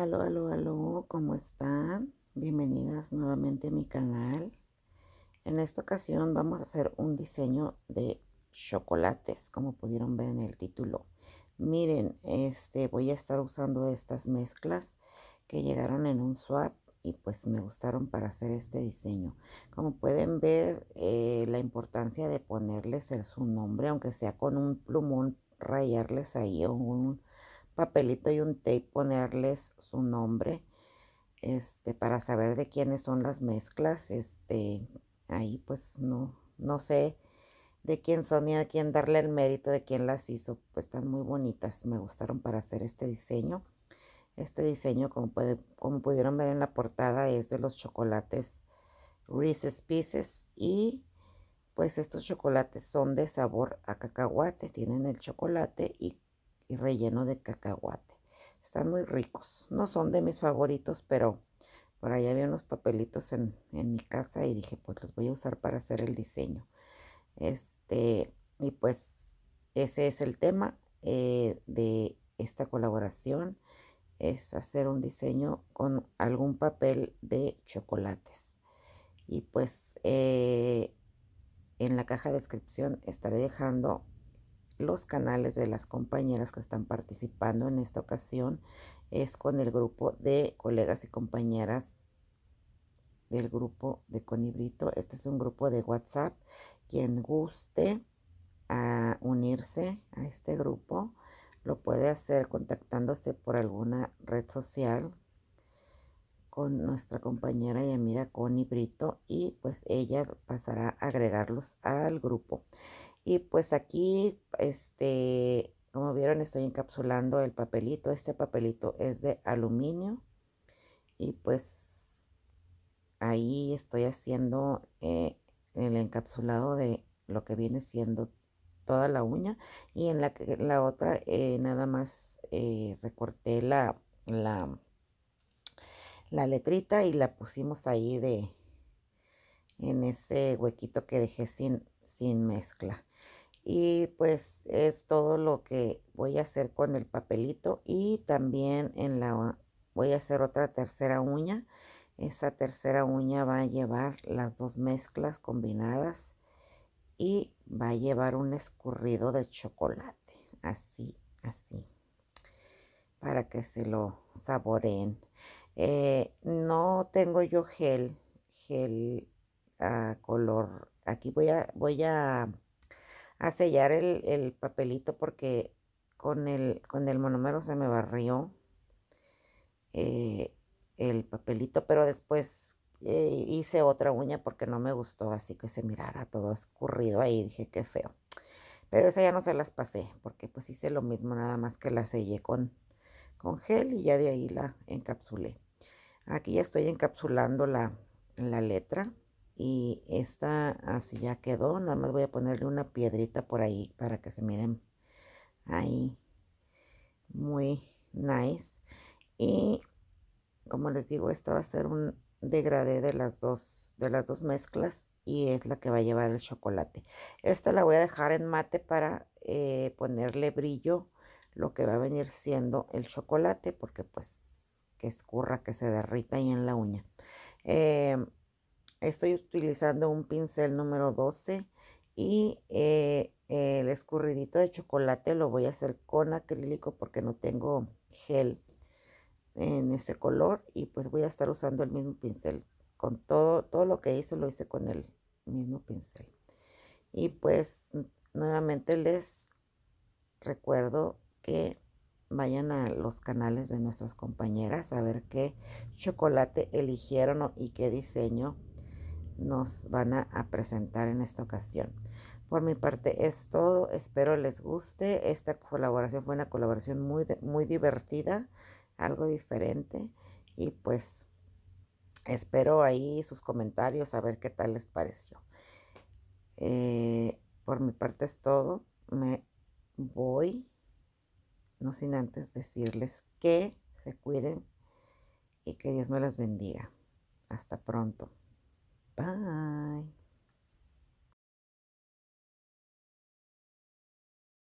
Aló, aló, aló, ¿cómo están? Bienvenidas nuevamente a mi canal. En esta ocasión vamos a hacer un diseño de chocolates, como pudieron ver en el título. Miren, este, voy a estar usando estas mezclas que llegaron en un swap y pues me gustaron para hacer este diseño. Como pueden ver, eh, la importancia de ponerles el, su nombre, aunque sea con un plumón, rayarles ahí o un papelito y un tape ponerles su nombre este para saber de quiénes son las mezclas este ahí pues no no sé de quién son y a quién darle el mérito de quién las hizo pues están muy bonitas me gustaron para hacer este diseño este diseño como puede, como pudieron ver en la portada es de los chocolates Reese's Pieces y pues estos chocolates son de sabor a cacahuate tienen el chocolate y y relleno de cacahuate. Están muy ricos. No son de mis favoritos, pero por ahí había unos papelitos en, mi casa y dije, pues los voy a usar para hacer el diseño. Este, y pues ese es el tema eh, de esta colaboración. Es hacer un diseño con algún papel de chocolates. Y pues eh, en la caja de descripción estaré dejando los canales de las compañeras que están participando en esta ocasión es con el grupo de colegas y compañeras del grupo de Conibrito. Este es un grupo de WhatsApp. Quien guste a unirse a este grupo lo puede hacer contactándose por alguna red social con nuestra compañera y amiga Conibrito, Brito y pues ella pasará a agregarlos al grupo. Y pues aquí, este, como vieron, estoy encapsulando el papelito. Este papelito es de aluminio. Y pues ahí estoy haciendo eh, el encapsulado de lo que viene siendo toda la uña. Y en la, la otra eh, nada más eh, recorté la, la, la letrita y la pusimos ahí de en ese huequito que dejé sin, sin mezcla. Y pues es todo lo que voy a hacer con el papelito y también en la voy a hacer otra tercera uña. Esa tercera uña va a llevar las dos mezclas combinadas y va a llevar un escurrido de chocolate, así, así, para que se lo saboreen. Eh, no tengo yo gel, gel a ah, color. Aquí voy a, voy a a sellar el, papelito porque con el, con el monómero se me barrió eh, el papelito, pero después eh, hice otra uña porque no me gustó, así que se mirara todo escurrido ahí, dije que feo. Pero esa ya no se las pasé, porque pues hice lo mismo, nada más que la sellé con, gel y ya de ahí la encapsulé. Aquí ya estoy encapsulando la, la letra. Y esta así ya quedó. Nada más voy a ponerle una piedrita por ahí para que se miren ahí. Muy nice. Y como les digo, esta va a ser un degradé de las dos, de las dos mezclas y es la que va a llevar el chocolate. Esta la voy a dejar en mate para eh, ponerle brillo lo que va a venir siendo el chocolate porque pues que escurra, que se derrita ahí en la uña. Eh, Estoy utilizando un pincel número 12 y eh, el escurridito de chocolate lo voy a hacer con acrílico porque no tengo gel en ese color y pues voy a estar usando el mismo pincel con todo todo lo que hice lo hice con el mismo pincel y pues nuevamente les recuerdo que vayan a los canales de nuestras compañeras a ver qué chocolate eligieron y qué diseño nos van a presentar en esta ocasión. Por mi parte es todo, espero les guste. Esta colaboración fue una colaboración muy, muy divertida, algo diferente y pues espero ahí sus comentarios a ver qué tal les pareció. Eh, por mi parte es todo, me voy, no sin antes decirles que se cuiden y que Dios me las bendiga. Hasta pronto. Bye.